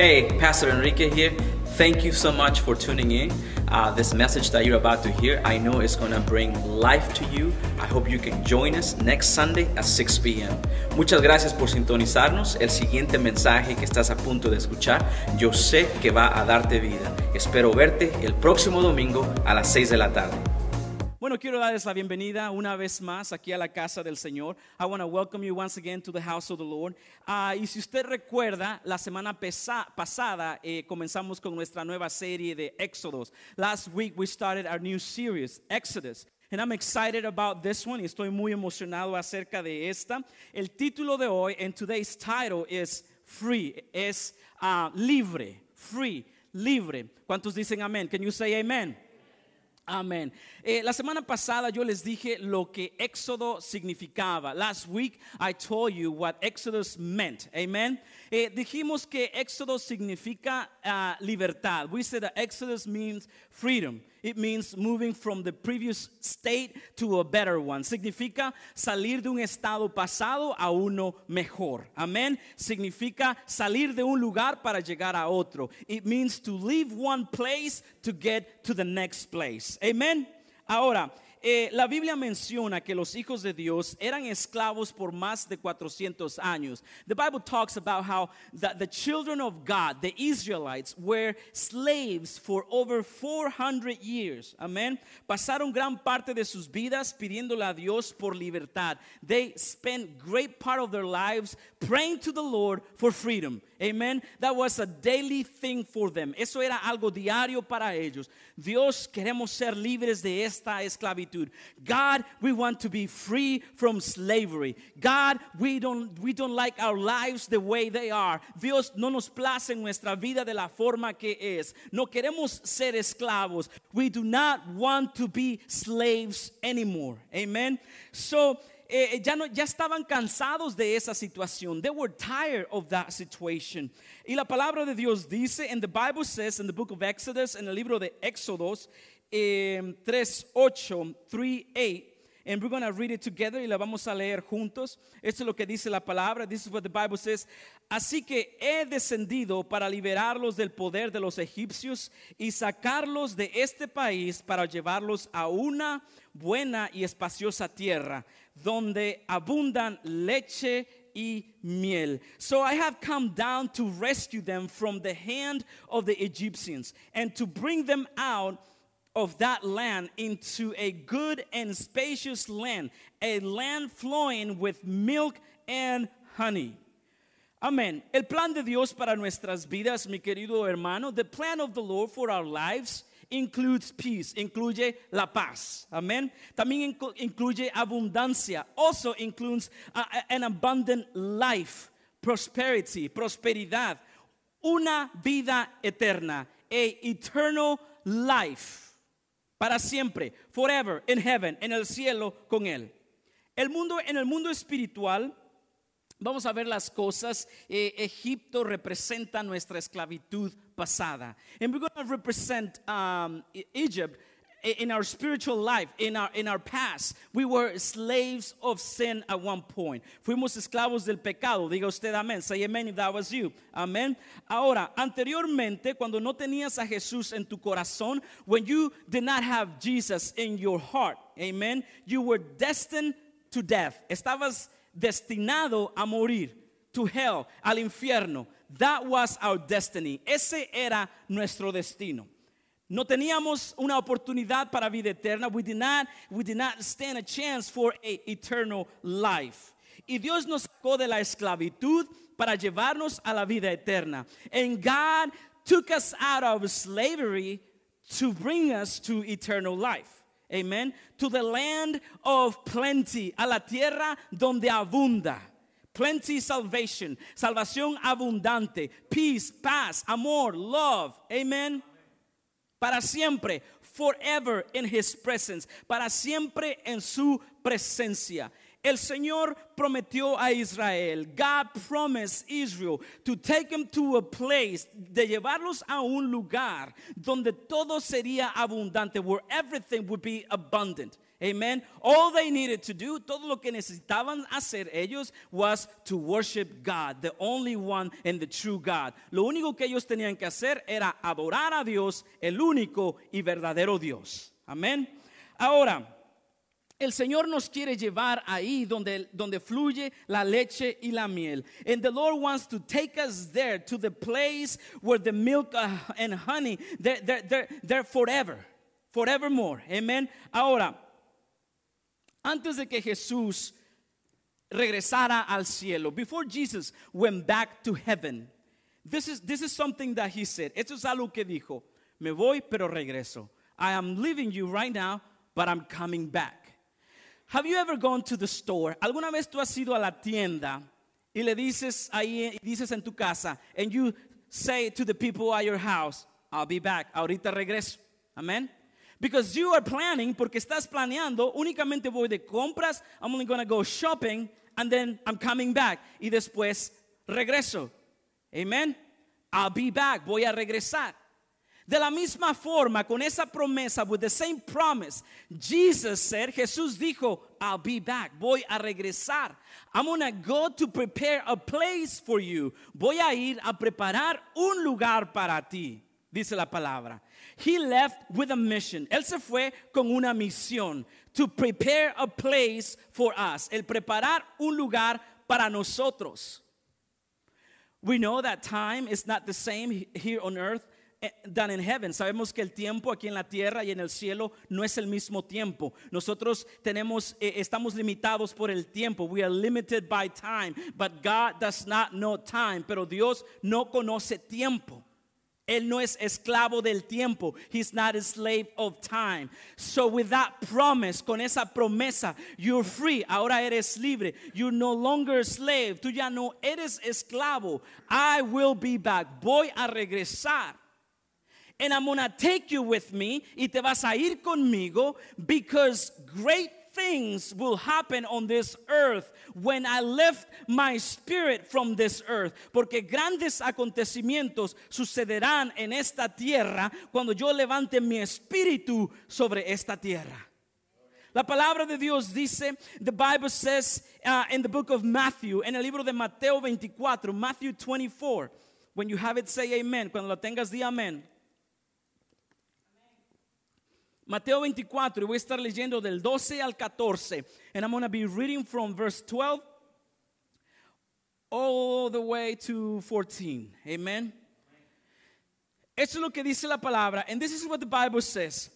Hey, Pastor Enrique here. Thank you so much for tuning in. Uh, this message that you're about to hear, I know it's going to bring life to you. I hope you can join us next Sunday at 6 p.m. Muchas gracias por sintonizarnos. El siguiente mensaje que estás a punto de escuchar, yo sé que va a darte vida. Espero verte el próximo domingo a las 6 de la tarde. Bueno, quiero darles la bienvenida una vez más aquí a la casa del Señor. I want to welcome you once again to the house of the Lord. Ah, y si usted recuerda, la semana pasada eh, comenzamos con nuestra nueva serie de Éxodos. Last week we started our new series, Exodus. And I'm excited about this one. Y estoy muy emocionado acerca de esta. El título de hoy, and today's title is Free, es ah, libre, free, libre. ¿Cuántos dicen amén? Can you say amen? Amén. Eh, la semana pasada yo les dije lo que Éxodo significaba. Last week I told you what Exodus meant. Amen. Eh, dijimos que Éxodo significa uh, libertad. We said that Exodus means freedom. It means moving from the previous state to a better one. Significa salir de un estado pasado a uno mejor. Amén. Significa salir de un lugar para llegar a otro. It means to leave one place to get to the next place. Amén. Ahora, Eh, la Biblia menciona que los hijos de Dios eran esclavos por más de 400 años. The Bible talks about how the, the children of God, the Israelites, were slaves for over 400 years. Amén. Pasaron gran parte de sus vidas pidiéndole a Dios por libertad. They spent great part of their lives praying to the Lord for freedom. Amen. That was a daily thing for them. Eso era algo diario para ellos. Dios, queremos ser libres de esta esclavitud God, we want to be free from slavery. God, we don't, we don't like our lives the way they are. Dios, no nos place nuestra vida de la forma que es. No queremos ser esclavos. We do not want to be slaves anymore. Amen. So, Eh, ya, no, ya estaban cansados de esa situación. They were tired of that situation. Y la palabra de Dios dice, and the Bible says in the book of Exodus, en el libro de Éxodos, eh, 3.8, and we're going read it together y la vamos a leer juntos. Esto es lo que dice la palabra. This is what the Bible says. Así que he descendido para liberarlos del poder de los egipcios y sacarlos de este país para llevarlos a una buena y espaciosa tierra donde abundan leche y miel. So I have come down to rescue them from the hand of the Egyptians and to bring them out of that land into a good and spacious land, a land flowing with milk and honey. Amén. El plan de Dios para nuestras vidas, mi querido hermano, the plan of the Lord for our lives includes peace, incluye la paz. Amén. También incluye abundancia. Also includes an abundant life, prosperity, prosperidad, una vida eterna, a eternal life. para siempre, forever, in heaven, en el cielo con Él. El mundo, en el mundo espiritual, vamos a ver las cosas. Eh, Egipto representa nuestra esclavitud pasada. And going to represent um, e-, in our spiritual life, in our, in our past, we were slaves of sin at one point. Fuimos esclavos del pecado. Diga usted amén. Say amen if that was you. Amén. Ahora, anteriormente, cuando no tenías a Jesús en tu corazón, when you did not have Jesus in your heart, amen, you were destined to death. Estabas destinado a morir, to hell, al infierno. That was our destiny. Ese era nuestro destino. No teníamos una oportunidad para vida eterna. We did not, we did not stand a chance for a eternal life. Y Dios nos sacó de la esclavitud para llevarnos a la vida eterna. And God took us out of slavery to bring us to eternal life. Amen. To the land of plenty, a la tierra donde abunda. Plenty salvation, salvación abundante, peace, paz, amor, love. Amen para siempre, forever in his presence, para siempre en su presencia. El Señor prometió a Israel, God promised Israel to take them to a place, de llevarlos a un lugar donde todo sería abundante, where everything would be abundant. Amen. All they needed to do, todo lo que necesitaban hacer ellos was to worship God, the only one and the true God. Lo único que ellos tenían que hacer era adorar a Dios, el único y verdadero Dios. Amén. Ahora, el Señor nos quiere llevar ahí donde, donde fluye la leche y la miel. And the Lord wants to take us there to the place where the milk and honey, they're, they're, they're, they're forever, forevermore. Amen. Ahora, antes de que Jesús regresara al cielo, before Jesus went back to heaven, this is, this is something that he said. Esto es algo que dijo, me voy pero regreso. I am leaving you right now, but I'm coming back. Have you ever gone to the store? ¿Alguna vez tú has ido a la tienda y le dices ahí, dices en tu casa, and you say to the people at your house, I'll be back, ahorita regreso. Amen. Because you are planning, porque estás planeando, únicamente voy de compras, I'm only going to go shopping, and then I'm coming back. Y después regreso. Amen. I'll be back. Voy a regresar. De la misma forma, con esa promesa, with the same promise, Jesus said, Jesús dijo, I'll be back, voy a regresar. I'm gonna go to prepare a place for you. Voy a ir a preparar un lugar para ti, dice la palabra. He left with a mission. Él se fue con una misión. To prepare a place for us. El preparar un lugar para nosotros. We know that time is not the same here on earth eh, than in heaven. Sabemos que el tiempo aquí en la tierra y en el cielo no es el mismo tiempo. Nosotros tenemos eh, estamos limitados por el tiempo. We are limited by time, but God does not know time, pero Dios no conoce tiempo. Él no es esclavo del tiempo. He's not a slave of time. So with that promise, con esa promesa, you're free. Ahora eres libre. You're no longer a slave. Tú ya no eres esclavo. I will be back. Voy a regresar. And I'm going to take you with me. Y te vas a ir conmigo because great things will happen on this earth when I left my spirit from this earth. Porque grandes acontecimientos sucederán en esta tierra cuando yo levante mi espíritu sobre esta tierra. La palabra de Dios dice, the Bible says uh, in the book of Matthew, en el libro de Mateo 24, Matthew 24, when you have it say amen, cuando lo tengas di amén. Mateo 24, y voy a estar leyendo del 12 al 14. And I'm going to be reading from verse 12 all the way to 14. Amen. Eso es lo que dice la palabra. And this is what the Bible says.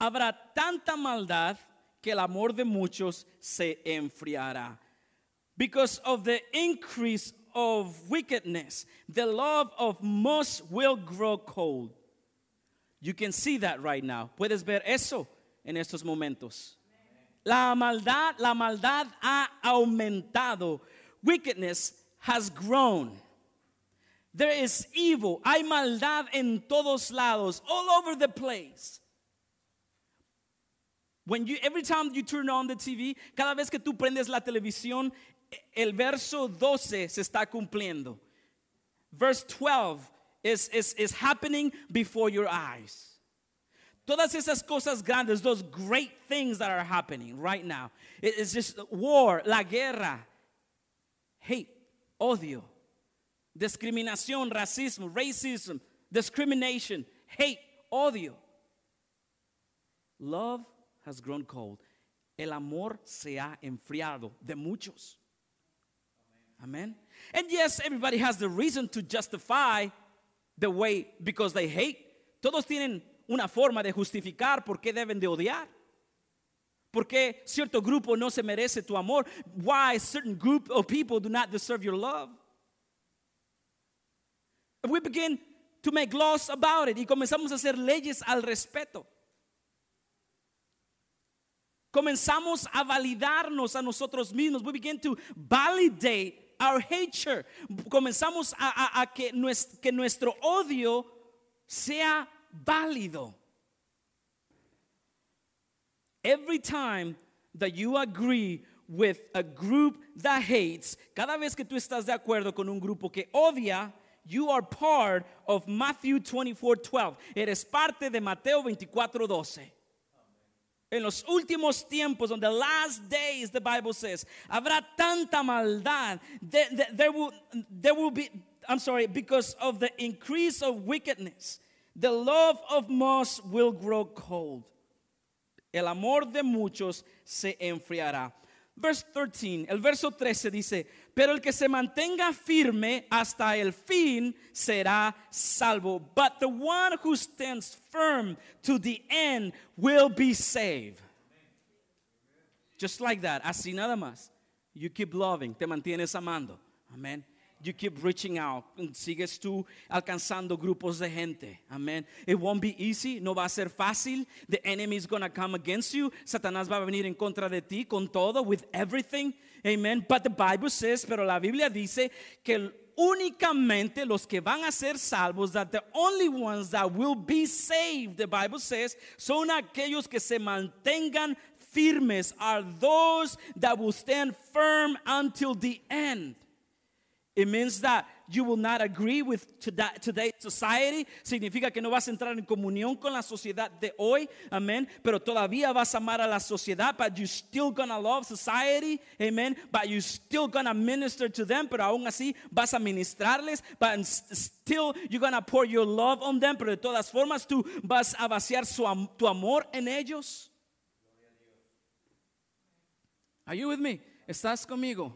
Habrá tanta maldad que el amor de muchos se enfriará. Because of the increase of wickedness, the love of most will grow cold. You can see that right now. Puedes ver eso en estos momentos. La maldad, la maldad ha aumentado. Wickedness has grown. There is evil. Hay maldad en todos lados, all over the place. When you every time you turn on the TV, cada vez que tú prendes la televisión, el verso 12 se está cumpliendo. Verse 12 is, is, is happening before your eyes. Todas esas cosas grandes, those great things that are happening right now. it's just war, la guerra, hate, odio, discriminación, racismo, racism, discrimination, hate, odio. Love has grown cold. El amor se ha enfriado de muchos. Amen. And yes, everybody has the reason to justify the way because they hate. Todos tienen una forma de justificar por qué deben de odiar. ¿Por qué cierto grupo no se merece tu amor? Why certain group of people do not deserve your love? we begin to make laws about it y comenzamos a hacer leyes al respeto. Comenzamos a validarnos a nosotros mismos. We begin to validate our hatred, comenzamos a, que, nuestro, que nuestro odio sea válido. Every time that you agree with a group that hates, cada vez que tú estás de acuerdo con un grupo que odia, you are part of Matthew 24:12. Eres parte de Mateo 24:12. En los últimos tiempos, on the last days, the Bible says, habrá tanta maldad. There, there, there, will, there will be, I'm sorry, because of the increase of wickedness, the love of most will grow cold. El amor de muchos se enfriará. Verse 13, el verso 13 dice, Pero el que se mantenga firme hasta el fin será salvo. But the one who stands firm to the end will be saved. Just like that, así nada más. You keep loving, te mantienes amando. Amén. You keep reaching out. Sigues tú alcanzando grupos de gente. Amén. It won't be easy. No va a ser fácil. The enemy is going to come against you. Satanás va a venir en contra de ti con todo, with everything. Amen. But the Bible says, pero la Biblia dice que únicamente los que van a ser salvos, that the only ones that will be saved, the Bible says, son aquellos que se mantengan firmes, are those that will stand firm until the end. It means that you will not agree with today's society, significa que no vas a entrar en comunión con la sociedad de hoy, amén, pero todavía vas a amar a la sociedad, but you still gonna love society, amen, but you still gonna minister to them, pero aún así vas a ministrarles, but still you're gonna pour your love on them, pero de todas formas tú vas a vaciar su, tu amor en ellos. Are you with me? ¿Estás conmigo?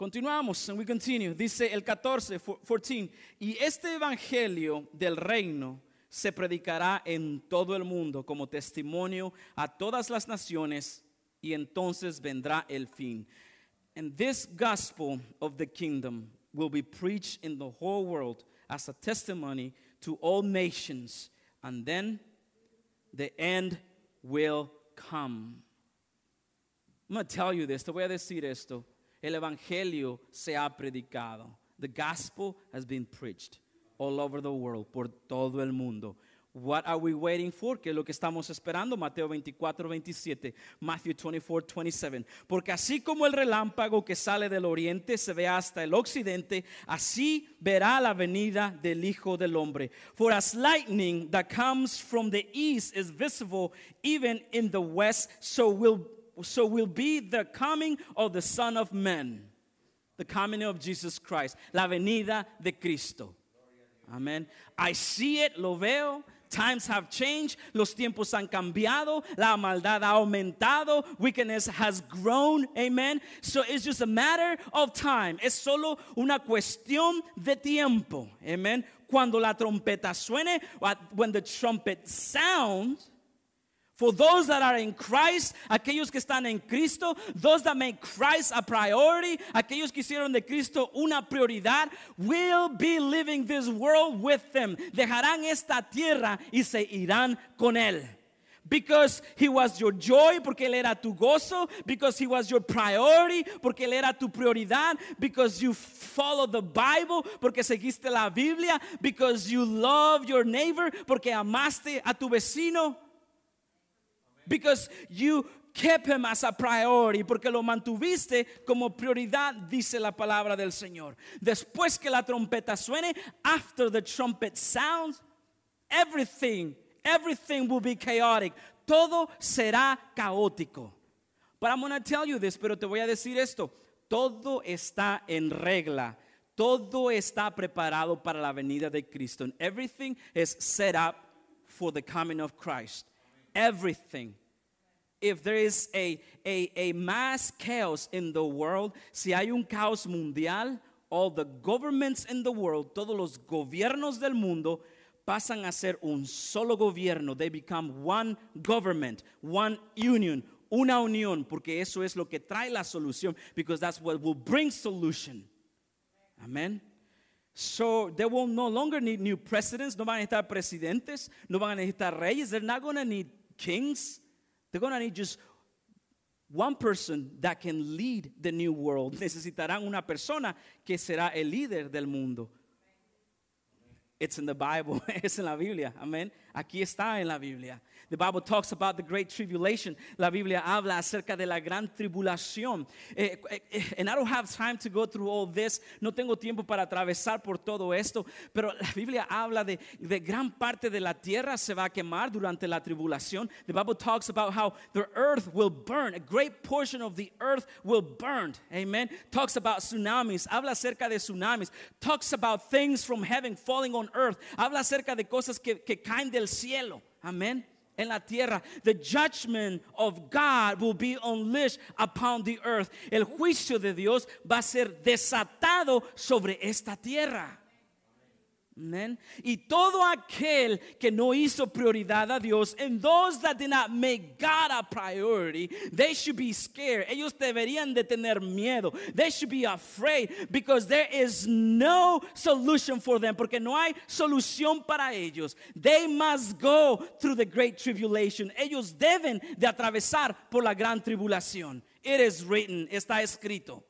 Continuamos, and we continue. Dice el 14, 14, y este evangelio del reino se predicará en todo el mundo como testimonio a todas las naciones y entonces vendrá el fin. And this gospel of the kingdom will be preached in the whole world as a testimony to all nations, and then the end will come. I'm going to tell you this, te voy a decir esto. El Evangelio se ha predicado. The gospel has been preached all over the world, por todo el mundo. What are we waiting for? Que es lo que estamos esperando. Mateo 24, 27. Matthew 24, 27. Porque así como el relámpago que sale del oriente se ve hasta el occidente, así verá la venida del Hijo del Hombre. For as lightning that comes from the east is visible even in the west, so will so will be the coming of the Son of Man, the coming of Jesus Christ, la venida de Cristo. Amén. I see it, lo veo. Times have changed, los tiempos han cambiado, la maldad ha aumentado, wickedness has grown, amen. So it's just a matter of time, es solo una cuestión de tiempo, amen. Cuando la trompeta suene, when the trumpet sounds, for those that are in Christ, aquellos que están en Cristo, those that make Christ a priority, aquellos que hicieron de Cristo una prioridad, will be living this world with them. Dejarán esta tierra y se irán con él. Because he was your joy, porque él era tu gozo. Because he was your priority, porque él era tu prioridad. Because you followed the Bible, porque seguiste la Biblia. Because you love your neighbor, porque amaste a tu vecino because you kept him as a priority, porque lo mantuviste como prioridad, dice la palabra del Señor. Después que la trompeta suene, after the trumpet sounds, everything, everything will be chaotic. Todo será caótico. But I'm going to tell you this, pero te voy a decir esto. Todo está en regla. Todo está preparado para la venida de Cristo. And everything is set up for the coming of Christ. Everything if there is a, a, a mass chaos in the world, si hay un caos mundial, all the governments in the world, todos los gobiernos del mundo, pasan a ser un solo gobierno. They become one government, one union, una unión, porque eso es lo que trae la solución, because that's what will bring solution. Amen. So they will no longer need new presidents, no van a necesitar presidentes, no van a necesitar reyes, they're not going to need kings. They're going to need just one person that can lead the new world. Necesitarán una persona que será el líder del mundo. It's in the Bible, It's in la Biblia. Amén. Aquí está en la Biblia. The Bible talks about the great tribulation. La Biblia habla acerca de la gran tribulación. Eh, eh, eh, and I don't have time to go through all this. No tengo tiempo para atravesar por todo esto. Pero la Biblia habla de, de gran parte de la tierra se va a quemar durante la tribulación. The Bible talks about how the earth will burn. A great portion of the earth will burn. Amen. Talks about tsunamis. Habla acerca de tsunamis. Talks about things from heaven falling on earth. Habla acerca de cosas que, que caen de cielo. Amén. En la tierra, the judgment of God will be unleashed upon the earth. El juicio de Dios va a ser desatado sobre esta tierra. Amen. Y todo aquel que no hizo prioridad a Dios, and those that did not make God a priority, they should be scared. Ellos deberían de tener miedo. They should be afraid because there is no solution for them, porque no hay solución para ellos. They must go through the great tribulation. Ellos deben de atravesar por la gran tribulación. It is written, está escrito.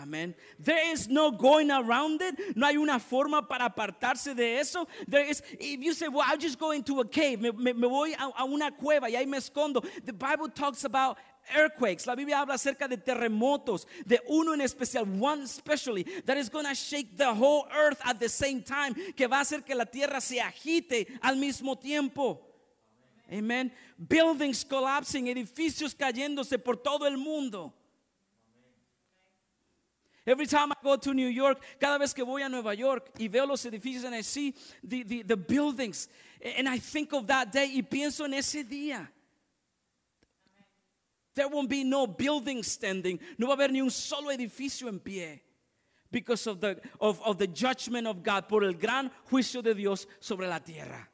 Amén. There is no going around it. No hay una forma para apartarse de eso. There is, if you say, well, I'll just go into a cave, me, voy a, una cueva y ahí me escondo. The Bible talks about earthquakes. La Biblia habla acerca de terremotos, de uno en especial, one specially, that is going to shake the whole earth at the same time, que va a hacer que la tierra se agite al mismo tiempo. Amen. Buildings collapsing, edificios cayéndose por todo el mundo. Every time I go to New York, cada vez que voy a Nueva York y veo los edificios and I see the, the, the buildings and I think of that day y pienso en ese día. There won't be no building standing. No va a haber ni un solo edificio en pie. Because of the, of, of the judgment of God, por el gran juicio de Dios sobre la tierra.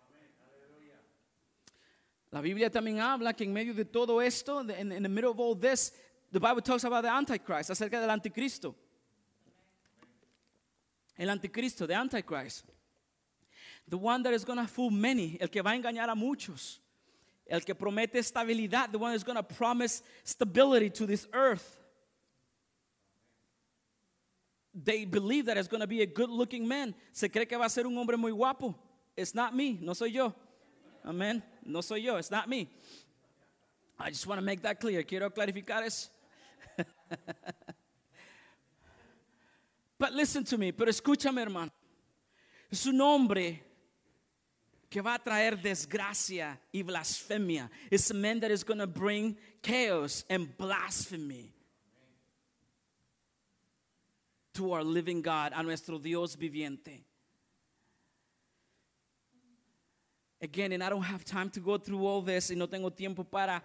La Biblia también habla que en medio de todo esto, in, in the middle of all this, the Bible talks about the Antichrist, acerca del anticristo el anticristo, the antichrist. The one that is going to fool many, el que va a engañar a muchos. El que promete estabilidad, the one that's going to promise stability to this earth. They believe that it's going to be a good looking man. Se cree que va a ser un hombre muy guapo. It's not me, no soy yo. Amen. No soy yo, it's not me. I just want to make that clear. Quiero clarificar eso. But listen to me, pero escúchame, hermano. Es un hombre que va a traer desgracia y blasfemia. It's a man that is going to bring chaos and blasphemy to our living God, a nuestro Dios viviente. Again, and I don't have time to go through all this, y no tengo tiempo para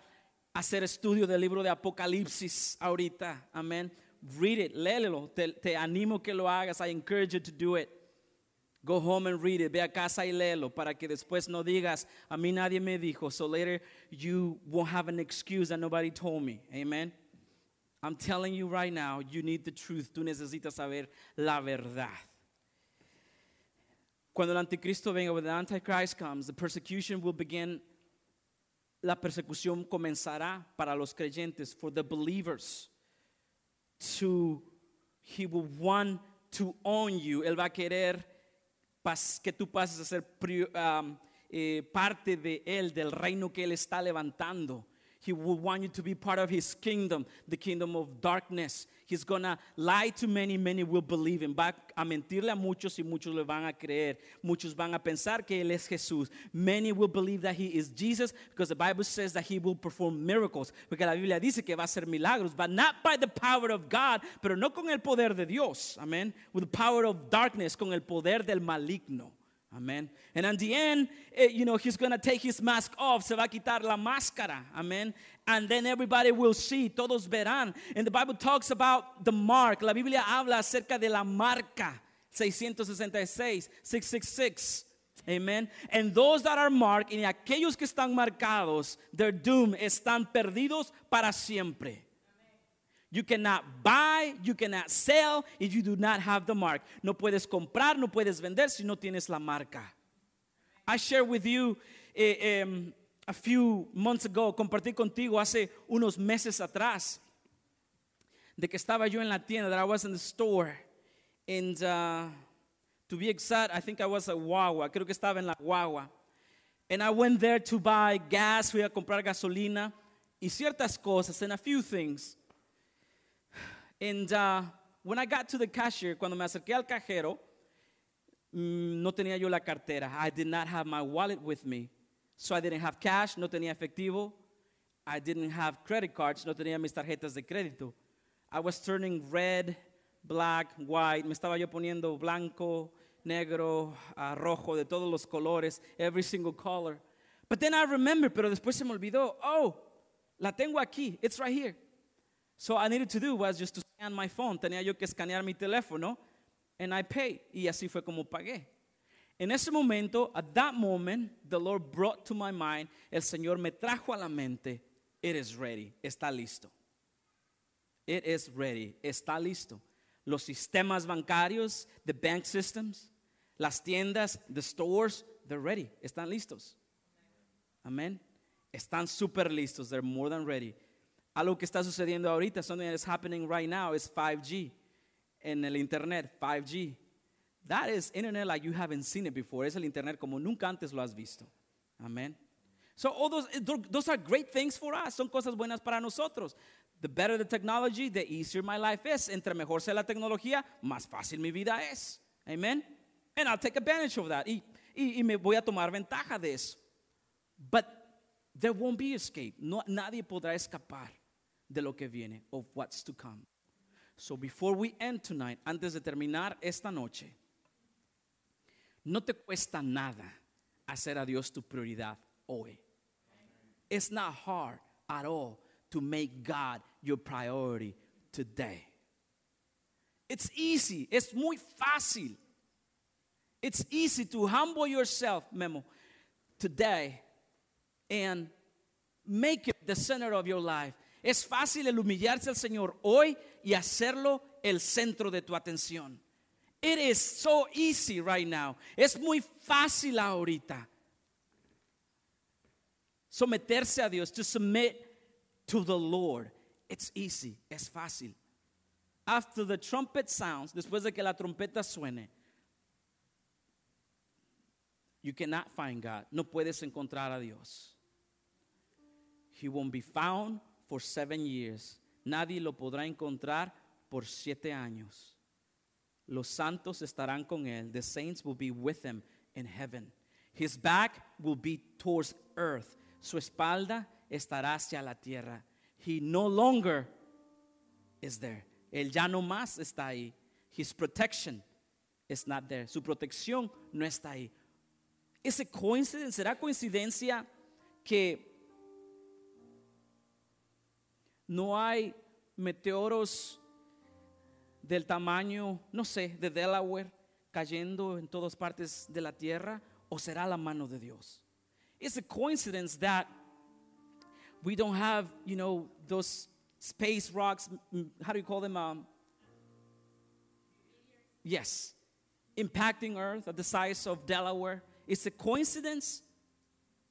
hacer estudio del libro de Apocalipsis ahorita. Amén read it, léelo. Te, te, animo que lo hagas. I encourage you to do it. Go home and read it. Ve a casa y léelo para que después no digas, a mí nadie me dijo. So later you won't have an excuse that nobody told me. Amen. I'm telling you right now, you need the truth. Tú necesitas saber la verdad. Cuando el anticristo venga, when the antichrist comes, the persecution will begin. La persecución comenzará para los creyentes, for the believers. to, he will want to own you. Él va a querer que tú pases a ser eh, parte de él, del reino que él está levantando. He will want you to be part of His kingdom, the kingdom of darkness. He's gonna lie to many, many will believe him. Va a mentirle a muchos y muchos le van a creer. Muchos van a pensar que él es Jesús. Many will believe that he is Jesus because the Bible says that he will perform miracles. Porque la Biblia dice que va a hacer milagros, but not by the power of God, pero no con el poder de Dios. Amen. With the power of darkness, con el poder del maligno. Amén. And at the end, eh, you know, he's going to take his mask off. Se va a quitar la máscara. Amén. And then everybody will see. Todos verán. And the Bible talks about the mark. La Biblia habla acerca de la marca. 666, 666. Amen. And those that are marked, y aquellos que están marcados, their doom, están perdidos para siempre. You cannot buy, you cannot sell if you do not have the mark. No puedes comprar, no puedes vender si no tienes la marca. I shared with you eh, a few months ago, compartí contigo hace unos meses atrás de que estaba yo en la tienda, that I was in the store, and uh, to be exact, I think I was a guagua, creo que estaba en la guagua, and I went there to buy gas, fui a comprar gasolina y ciertas cosas, and a few things. And uh, when I got to the cashier, cuando me acerqué al cajero, mm, no tenía yo la cartera. I did not have my wallet with me. So I didn't have cash, no tenía efectivo. I didn't have credit cards, no tenía mis tarjetas de crédito. I was turning red, black, white. Me estaba yo poniendo blanco, negro, uh, rojo, de todos los colores, every single color. But then I remembered, pero después se me olvidó. Oh, la tengo aquí. It's right here. So I needed to do was just to scan my phone. Tenía yo que escanear mi teléfono. And I paid. Y así fue como pagué. En ese momento, at that moment, the Lord brought to my mind, el Señor me trajo a la mente, it is ready, está listo. It is ready, está listo. Los sistemas bancarios, the bank systems, las tiendas, the stores, they're ready, están listos. Amén. Están super listos, they're more than ready. Algo que está sucediendo ahorita, something that is happening right now is 5G en el internet, 5G. That is internet like you haven't seen it before. Es el internet como nunca antes lo has visto. Amén. So all those, eh, those are great things for us. Son cosas buenas para nosotros. The better the technology, the easier my life is. Entre mejor sea la tecnología, más fácil mi vida es. Amen. And I'll take advantage of that. Y, y, y me voy a tomar ventaja de eso. But there won't be escape. No, nadie podrá escapar de lo que viene, of what's to come. So before we end tonight, antes de terminar esta noche, no te cuesta nada hacer a Dios tu prioridad hoy. It's not hard at all to make God your priority today. It's easy, es muy fácil. It's easy to humble yourself, Memo, today and make it the center of your life Es fácil el humillarse al Señor hoy y hacerlo el centro de tu atención. It is so easy right now. Es muy fácil ahorita. Someterse a Dios, to submit to the Lord. It's easy, es fácil. After the trumpet sounds, después de que la trompeta suene, you cannot find God. No puedes encontrar a Dios. He won't be found for seven years. Nadie lo podrá encontrar por siete años. Los santos estarán con él. The saints will be with him in heaven. His back will be towards earth. Su espalda estará hacia la tierra. He no longer is there. Él ya no más está ahí. His protection is not there. Su protección no está ahí. ¿Es coincidencia? ¿Será coincidencia que no hay meteoros del tamaño, no sé, de Delaware cayendo en todas partes de la tierra o será la mano de Dios. It's a coincidence that we don't have, you know, those space rocks, how do you call them? Um, yes, impacting Earth at the size of Delaware. It's a coincidence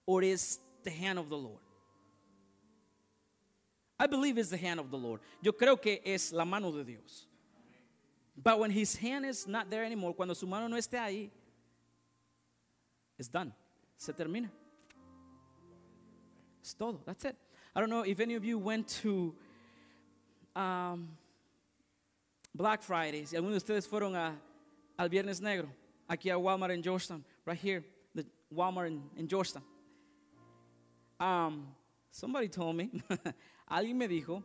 or is the hand of the Lord? I believe it's the hand of the Lord. Yo creo que es la mano de Dios. But when his hand is not there anymore, cuando su mano no esté ahí, it's done. Se termina. It's todo. That's it. I don't know if any of you went to um, Black Friday. Si alguno de ustedes fueron a, al Viernes Negro, aquí a Walmart in Georgetown, right here, the Walmart in, in Georgetown. Um, somebody told me Alguien me dijo,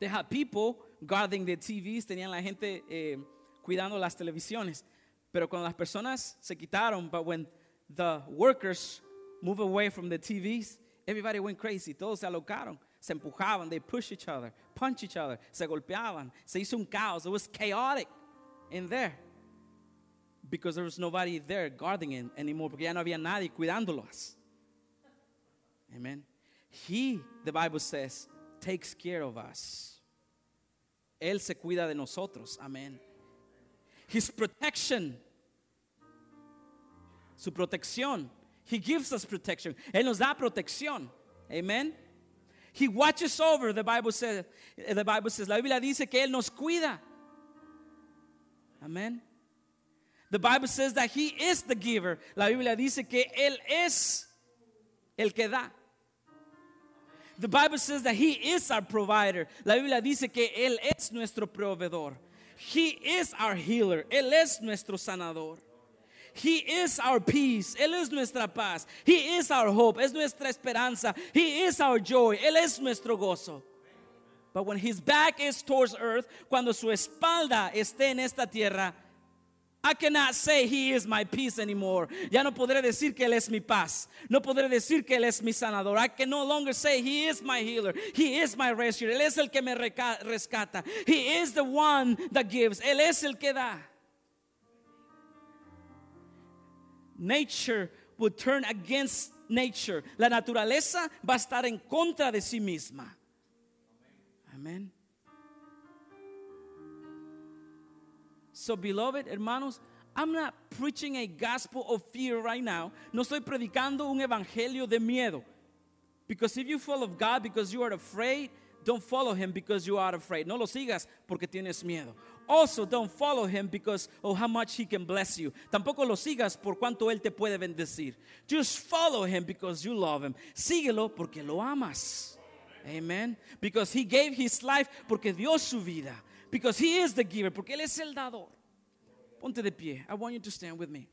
they had people guarding the TVs, tenían la gente eh, cuidando las televisiones. Pero cuando las personas se quitaron, but when the workers move away from the TVs, everybody went crazy, todos se alocaron, se empujaban, they pushed each other, punch each other, se golpeaban, se hizo un caos, it was chaotic in there. Because there was nobody there guarding it anymore, porque ya no había nadie cuidándolos. Amen. He, the Bible says, takes care of us. Él se cuida de nosotros. Amén. His protection. Su protección. He gives us protection. Él nos da protección. Amén. He watches over, the Bible says, the Bible says, la Biblia dice que él nos cuida. Amén. The Bible says that he is the giver. La Biblia dice que él es el que da. The Bible says that He is our provider. La Biblia dice que Él es nuestro proveedor. He is our healer. Él es nuestro sanador. He is our peace. Él es nuestra paz. He is our hope. Es nuestra esperanza. He is our joy. Él es nuestro gozo. But when his back is towards earth, cuando su espalda esté en esta tierra, I cannot say he is my peace anymore. Ya no podré decir que él es mi paz. No podré decir que él es mi sanador. I can no longer say he is my healer. He is my rescuer. Él es el que me rescata. He is the one that gives. Él es el que da. Nature would turn against nature. La naturaleza va a estar en contra de sí misma. Amén. So, beloved, hermanos, I'm not preaching a gospel of fear right now. No estoy predicando un evangelio de miedo. Because if you follow God because you are afraid, don't follow him because you are afraid. No lo sigas porque tienes miedo. Also, don't follow him because of oh, how much he can bless you. Tampoco lo sigas por cuánto él te puede bendecir. Just follow him because you love him. Síguelo porque lo amas. Amen. Because he gave his life, porque dio su vida because He is the giver, porque Él es el dador. Ponte de pie. I want you to stand with me.